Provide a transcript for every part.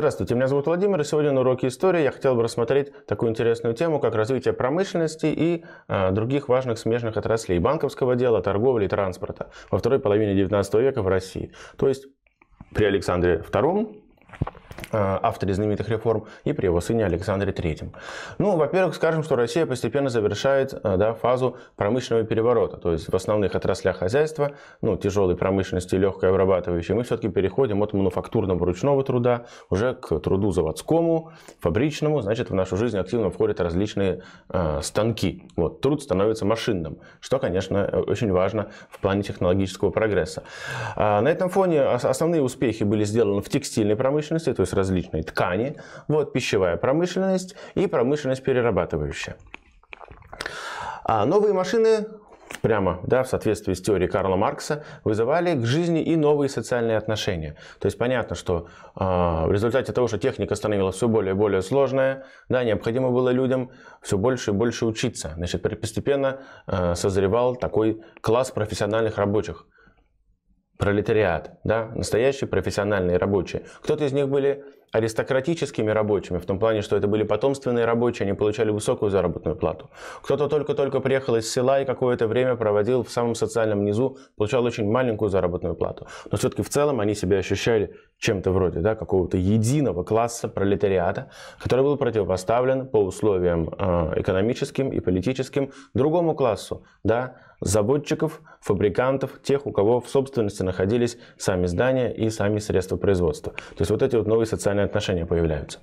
Здравствуйте, меня зовут Владимир, и сегодня на уроке истории я хотел бы рассмотреть такую интересную тему, как развитие промышленности и э, других важных смежных отраслей банковского дела, торговли и транспорта во второй половине XIX века в России. То есть при Александре II Э, авторе знаменитых реформ и при его сыне Александре III. Ну, во-первых, скажем, что Россия постепенно завершает э, да, фазу промышленного переворота, то есть в основных отраслях хозяйства, ну, тяжелой промышленности, легкой обрабатывающей, мы все-таки переходим от мануфактурного ручного труда уже к труду заводскому, фабричному, значит, в нашу жизнь активно входят различные э, станки. Вот, труд становится машинным, что, конечно, очень важно в плане технологического прогресса. А на этом фоне основные успехи были сделаны в текстильной промышленности, то есть различные ткани, вот пищевая промышленность и промышленность перерабатывающая. А новые машины прямо да, в соответствии с теорией Карла Маркса, вызывали к жизни и новые социальные отношения. То есть понятно, что э, в результате того, что техника становилась все более и более сложная, да, необходимо было людям все больше и больше учиться. Значит, постепенно э, созревал такой класс профессиональных рабочих, пролетариат, да, настоящие профессиональные рабочие. Кто-то из них были аристократическими рабочими, в том плане, что это были потомственные рабочие, они получали высокую заработную плату. Кто-то только-только приехал из села и какое-то время проводил в самом социальном низу, получал очень маленькую заработную плату. Но все-таки в целом они себя ощущали чем-то вроде да, какого-то единого класса пролетариата, который был противопоставлен по условиям э, экономическим и политическим другому классу, да, заводчиков, фабрикантов, тех, у кого в собственности находились сами здания и сами средства производства. То есть вот эти вот новые социальные отношения появляются.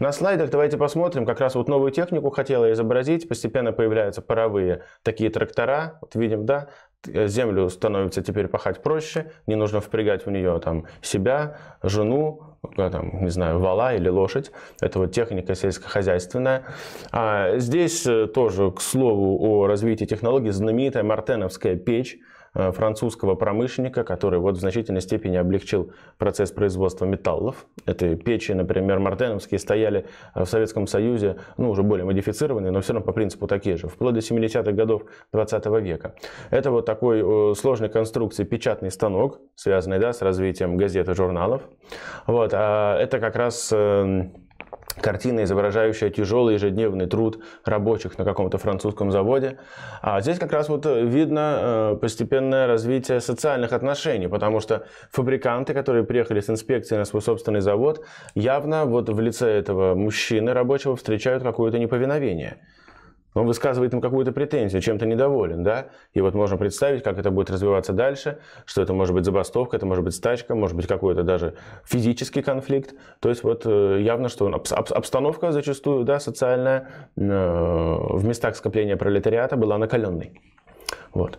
На слайдах давайте посмотрим, как раз вот новую технику хотела изобразить. Постепенно появляются паровые такие трактора, вот видим, да, Э, землю становится теперь пахать проще, не нужно впрягать в нее там, себя, жену, э, там, не знаю, вала или лошадь. Это вот техника сельскохозяйственная. А здесь э, тоже, к слову, о развитии технологий, знаменитая мартеновская печь – Э, французского промышленника, который вот в значительной степени облегчил процесс производства металлов. Это печи, например, мартеновские стояли э, в Советском Союзе, ну, уже более модифицированные, но все равно по принципу такие же, вплоть до 70-х годов 20 века. Это вот такой э, сложной конструкции печатный станок, связанный да, с развитием газет и журналов. Вот, а это как раз эм, картина, изображающая тяжелый ежедневный труд рабочих на каком-то французском заводе. А здесь как раз вот э, видно э, постепенное развитие социальных отношений, потому что фабриканты, которые приехали с инспекции на свой собственный завод, явно вот в лице этого мужчины рабочего встречают какое-то неповиновение. Он высказывает им какую-то претензию, чем-то недоволен, да? И вот можно представить, как это будет развиваться дальше, что это может быть забастовка, это может быть стачка, может быть какой-то даже физический конфликт. То есть вот э, явно, что обстановка зачастую, да, социальная э, в местах скопления пролетариата была накаленной. Вот.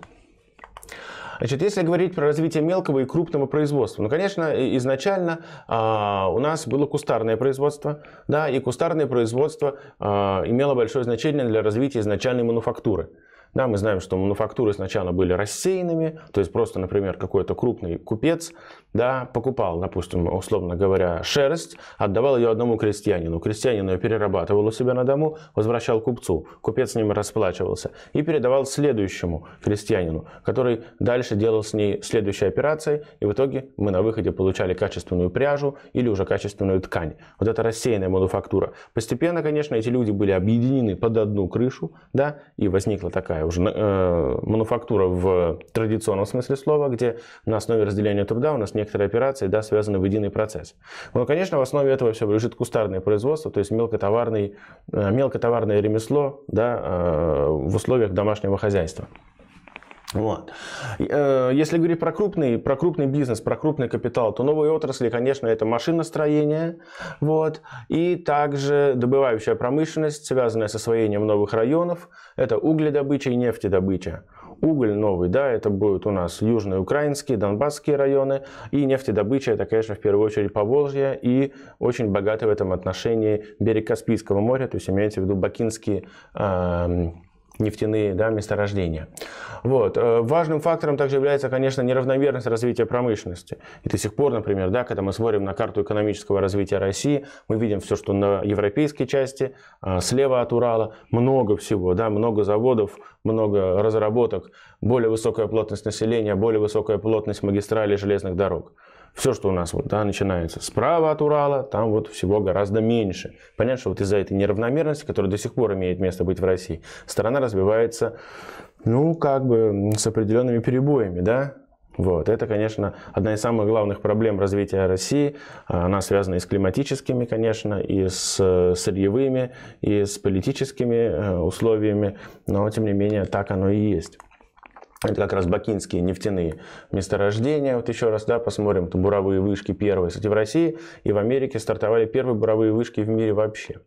Значит, если говорить про развитие мелкого и крупного производства, ну, конечно, изначально а, у нас было кустарное производство, да, и кустарное производство а, имело большое значение для развития изначальной мануфактуры. Да, мы знаем, что мануфактуры сначала были рассеянными, то есть просто, например, какой-то крупный купец да, покупал, допустим, условно говоря, шерсть, отдавал ее одному крестьянину. Крестьянин ее перерабатывал у себя на дому, возвращал купцу. Купец с ним расплачивался и передавал следующему крестьянину, который дальше делал с ней следующие операции. И в итоге мы на выходе получали качественную пряжу или уже качественную ткань. Вот это рассеянная мануфактура. Постепенно, конечно, эти люди были объединены под одну крышу, да, и возникла такая другая уже э, мануфактура в традиционном смысле слова, где на основе разделения труда у нас некоторые операции да, связаны в единый процесс. Но, конечно, в основе этого все лежит кустарное производство, то есть мелкотоварный, э, мелкотоварное ремесло да, э, в условиях домашнего хозяйства. Вот. Э, если говорить про крупный, про крупный бизнес, про крупный капитал, то новые отрасли, конечно, это машиностроение, вот, и также добывающая промышленность, связанная с освоением новых районов, это угледобыча и нефтедобыча. Уголь новый, да, это будут у нас южные украинские, донбасские районы, и нефтедобыча, это, конечно, в первую очередь Поволжье, и очень богатый в этом отношении берег Каспийского моря, то есть имеется в виду Бакинские э, нефтяные да, месторождения. Вот. Э, важным фактором также является, конечно, неравномерность развития промышленности. И до сих пор, например, да, когда мы смотрим на карту экономического развития России, мы видим все, что на европейской части, э, слева от Урала, много всего, да, много заводов, много разработок, более высокая плотность населения, более высокая плотность магистралей железных дорог все, что у нас вот, да, начинается справа от Урала, там вот всего гораздо меньше. Понятно, что вот из-за этой неравномерности, которая до сих пор имеет место быть в России, страна развивается, ну, как бы с определенными перебоями, да, вот. Это, конечно, одна из самых главных проблем развития России. Она связана и с климатическими, конечно, и с э, сырьевыми, и с политическими э, условиями, но, тем не менее, так оно и есть. Это как раз бакинские нефтяные месторождения. Вот еще раз, да, посмотрим, это буровые вышки первые. Кстати, в России и в Америке стартовали первые буровые вышки в мире вообще.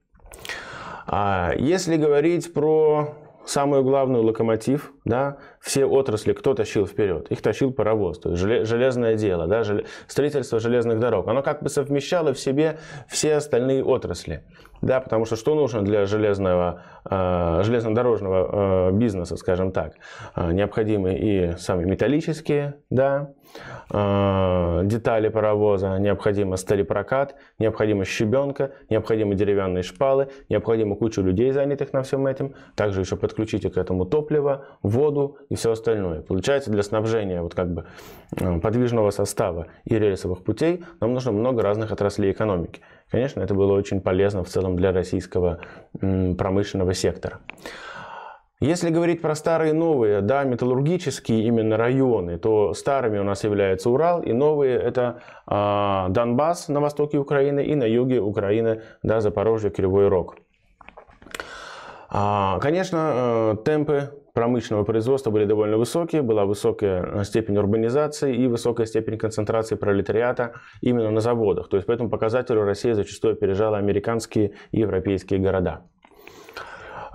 А если говорить про самую главную локомотив, да, все отрасли, кто тащил вперед? Их тащил паровоз, то есть железное дело, да, строительство железных дорог. Оно как бы совмещало в себе все остальные отрасли. Да, потому что что нужно для железного, э, железнодорожного э, бизнеса, скажем так? Э, необходимы и сами металлические да, детали паровоза, необходимо сталепрокат, необходима щебенка, необходимы деревянные шпалы, необходимо кучу людей, занятых на всем этом. Также еще подключите к этому топливо, воду и все остальное. Получается, для снабжения вот как бы подвижного состава и рельсовых путей нам нужно много разных отраслей экономики. Конечно, это было очень полезно в целом для российского промышленного сектора. Если говорить про старые и новые, да, металлургические именно районы, то старыми у нас являются Урал, и новые это э, Донбасс на востоке Украины и на юге Украины, да, Запорожье, Кривой Рог. А, конечно, э, темпы промышленного производства были довольно высокие, была высокая э, степень урбанизации и высокая степень концентрации пролетариата именно на заводах. То есть по этому показателю Россия зачастую опережала американские и европейские города.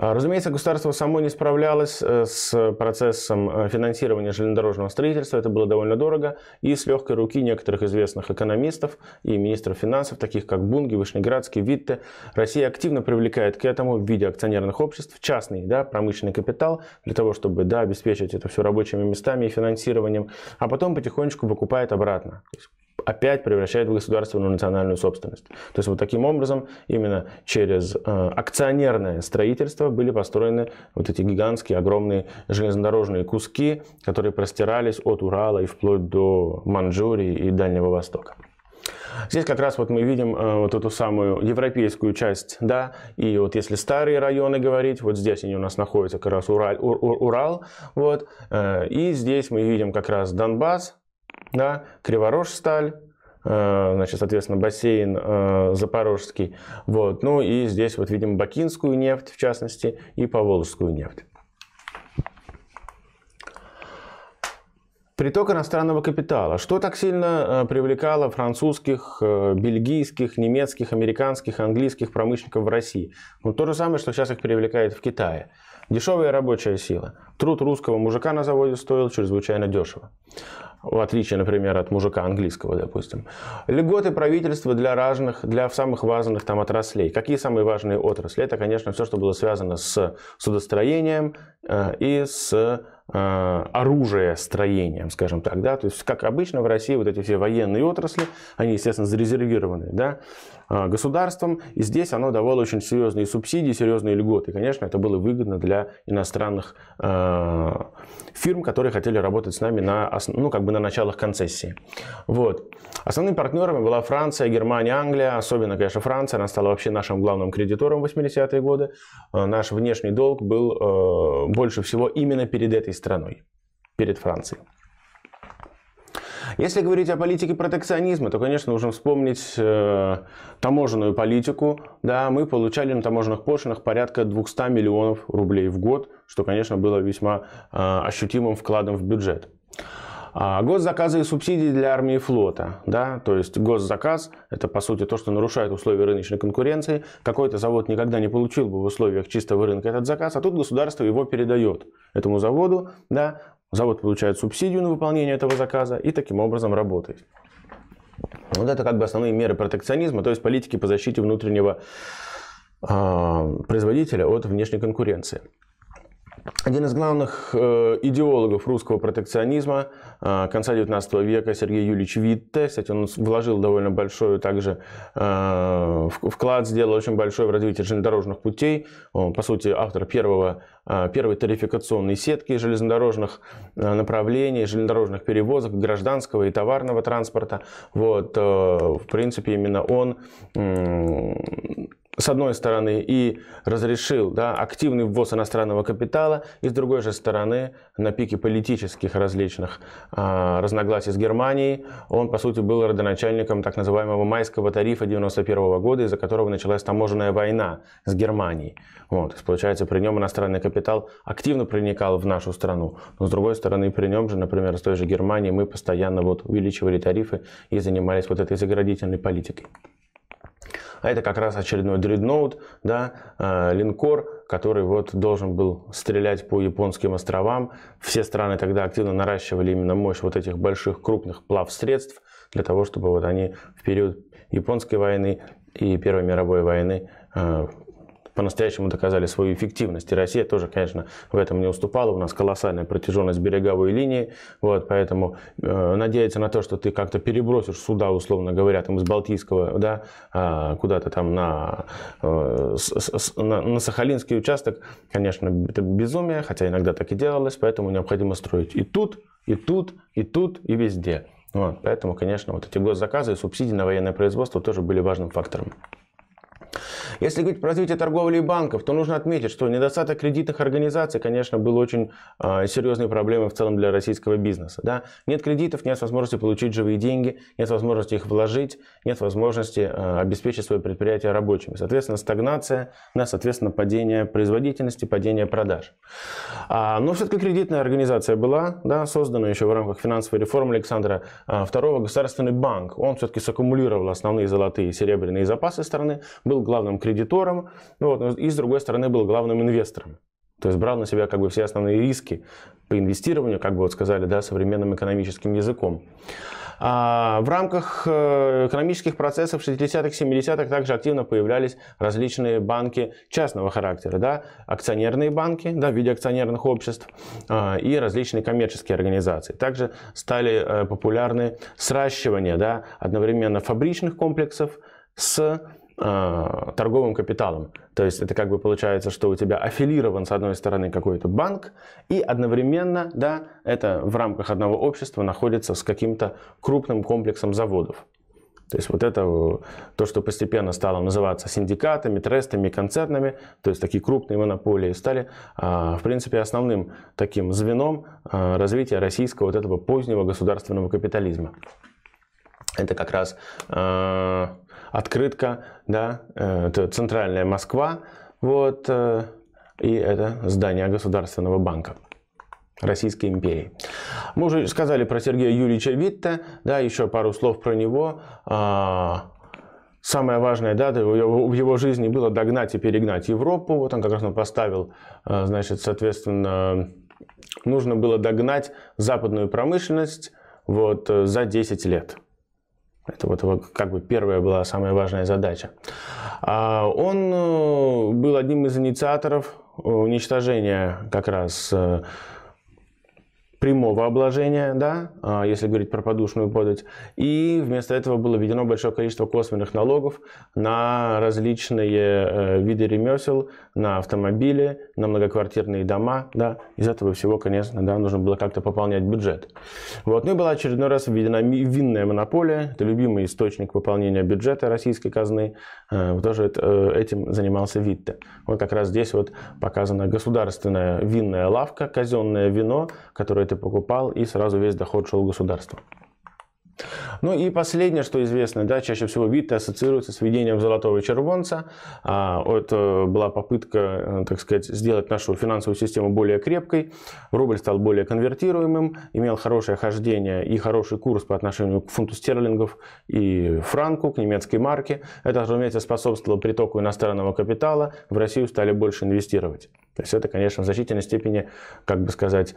А, разумеется, государство само не справлялось э, с процессом э, финансирования железнодорожного строительства, это было довольно дорого, и с легкой руки некоторых известных экономистов и министров финансов, таких как Бунги, Вышнеградский, Витте, Россия активно привлекает к этому в виде акционерных обществ частный да, промышленный капитал для того, чтобы да, обеспечить это все рабочими местами и финансированием, а потом потихонечку выкупает обратно опять превращает в государственную национальную собственность. То есть вот таким образом именно через э, акционерное строительство были построены вот эти гигантские огромные железнодорожные куски, которые простирались от Урала и вплоть до Манчжурии и Дальнего Востока. Здесь как раз вот мы видим э, вот эту самую европейскую часть, да, и вот если старые районы говорить, вот здесь они у нас находятся как раз Урал, Ур, Урал вот, э, и здесь мы видим как раз Донбасс, да, Криворожсталь, э, значит, соответственно, бассейн э, Запорожский, вот, ну и здесь вот видим Бакинскую нефть, в частности, и Поволжскую нефть. Приток иностранного капитала. Что так сильно э, привлекало французских, э, бельгийских, немецких, американских, английских промышленников в России? Ну, то же самое, что сейчас их привлекает в Китае. Дешевая рабочая сила. Труд русского мужика на заводе стоил чрезвычайно дешево в отличие, например, от мужика английского, допустим. Льготы правительства для разных, для самых важных там отраслей. Какие самые важные отрасли? Это, конечно, все, что было связано с судостроением э, и с Э, оружие строением, скажем так. Да? То есть, как обычно в России, вот эти все военные отрасли, они, естественно, зарезервированы да, э, государством, и здесь оно давало очень серьезные субсидии, серьезные льготы. И, конечно, это было выгодно для иностранных э, фирм, которые хотели работать с нами на, ну, как бы на началах концессии. Вот. Основными партнерами была Франция, Германия, Англия, особенно, конечно, Франция, она стала вообще нашим главным кредитором в 80-е годы. Э, наш внешний долг был э, больше всего именно перед этой страной, перед Францией. Если говорить о политике протекционизма, то, конечно, нужно вспомнить э, таможенную политику. Да, мы получали на таможенных пошлинах порядка 200 миллионов рублей в год, что, конечно, было весьма э, ощутимым вкладом в бюджет. А госзаказы и субсидии для армии и флота. Да? То есть госзаказ – это, по сути, то, что нарушает условия рыночной конкуренции. Какой-то завод никогда не получил бы в условиях чистого рынка этот заказ, а тут государство его передает этому заводу. Да? Завод получает субсидию на выполнение этого заказа и таким образом работает. Вот это как бы основные меры протекционизма, то есть политики по защите внутреннего э, производителя от внешней конкуренции. Один из главных э, идеологов русского протекционизма э, конца XIX века Сергей Юрьевич Витте, кстати, он вложил довольно большой также э, вклад, сделал очень большой в развитие железнодорожных путей. Он, по сути, автор первого, первой тарификационной сетки железнодорожных направлений, железнодорожных перевозок, гражданского и товарного транспорта. Вот, в принципе, именно он с одной стороны, и разрешил да, активный ввоз иностранного капитала, и с другой же стороны, на пике политических различных а, разногласий с Германией, он, по сути, был родоначальником так называемого майского тарифа 1991 года, из-за которого началась таможенная война с Германией. Вот, получается, при нем иностранный капитал активно проникал в нашу страну. Но, с другой стороны, при нем же, например, с той же Германией мы постоянно вот, увеличивали тарифы и занимались вот этой заградительной политикой. А это как раз очередной дредноут, да, э, линкор, который вот должен был стрелять по японским островам. Все страны тогда активно наращивали именно мощь вот этих больших крупных плавсредств для того, чтобы вот они в период японской войны и Первой мировой войны э, по-настоящему доказали свою эффективность. И Россия тоже, конечно, в этом не уступала. У нас колоссальная протяженность береговой линии. Вот, поэтому э, надеяться на то, что ты как-то перебросишь суда, условно говоря, там из Балтийского, да, э, куда-то там на, э, с, с, на, на Сахалинский участок, конечно, это безумие, хотя иногда так и делалось, поэтому необходимо строить и тут, и тут, и тут, и везде. Вот, поэтому, конечно, вот эти госзаказы и субсидии на военное производство тоже были важным фактором. Если говорить про развитие торговли и банков, то нужно отметить, что недостаток кредитных организаций, конечно, был очень э, серьезной проблемой в целом для российского бизнеса. Да? Нет кредитов, нет возможности получить живые деньги, нет возможности их вложить, нет возможности э, обеспечить свое предприятие рабочими. Соответственно, стагнация, да, соответственно, падение производительности, падение продаж. А, но все-таки кредитная организация была да, создана еще в рамках финансовой реформы Александра II. А, Государственный банк, он все-таки саккумулировал основные золотые и серебряные запасы страны, был главным кредитором, ну вот, и с другой стороны был главным инвестором. То есть брал на себя как бы все основные риски по инвестированию, как бы вот сказали, да, современным экономическим языком. А в рамках э, экономических процессов 60-х, 70-х также активно появлялись различные банки частного характера, да, акционерные банки да, в виде акционерных обществ а, и различные коммерческие организации. Также стали э, популярны сращивания да, одновременно фабричных комплексов с Э, торговым капиталом. То есть это как бы получается, что у тебя аффилирован с одной стороны какой-то банк, и одновременно, да, это в рамках одного общества находится с каким-то крупным комплексом заводов. То есть вот это э, то, что постепенно стало называться синдикатами, трестами, концернами, то есть такие крупные монополии стали, а, в принципе, основным таким звеном э, развития российского вот этого позднего государственного капитализма. Это как раз открытка, да, э, это центральная Москва, вот, э, и это здание Государственного банка. Российской империи. Мы уже сказали про Сергея Юрьевича Витте, да, еще пару слов про него. А, самое важное, да, в его жизни было догнать и перегнать Европу. Вот он как раз он ну, поставил, э, значит, соответственно, нужно было догнать западную промышленность вот за 10 лет. Это вот его как бы первая была самая важная задача. А он э, был одним из инициаторов э, уничтожения как раз э, прямого обложения, да, а, если говорить про подушную подать. И вместо этого было введено большое количество косвенных налогов на различные э, виды ремесел, на автомобили, на многоквартирные дома. Да. Из этого всего, конечно, да, нужно было как-то пополнять бюджет. Вот. Ну и была очередной раз введена винная монополия. Это любимый источник пополнения бюджета российской казны. Э, тоже э, этим занимался Витте. Вот как раз здесь вот показана государственная винная лавка, казенное вино, которое ты покупал, и сразу весь доход шел государству. Ну и последнее, что известно, да, чаще всего Вита ассоциируется с введением золотого червонца. А, это была попытка, э, так сказать, сделать нашу финансовую систему более крепкой. Рубль стал более конвертируемым, имел хорошее хождение и хороший курс по отношению к фунту стерлингов и франку, к немецкой марке. Это, разумеется, способствовало притоку иностранного капитала. В Россию стали больше инвестировать. То есть это, конечно, в значительной степени, как бы сказать,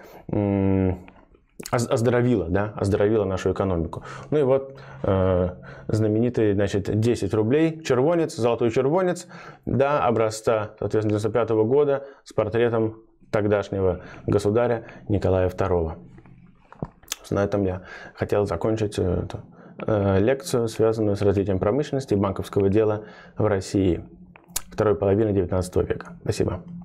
оздоровила, да, оздоровила нашу экономику. Ну и вот э, знаменитые, значит, 10 рублей, червонец, золотой червонец, да, образца, соответственно, -го года с портретом тогдашнего государя Николая II. На этом я хотел закончить эту, э, лекцию, связанную с развитием промышленности и банковского дела в России второй половины XIX века. Спасибо.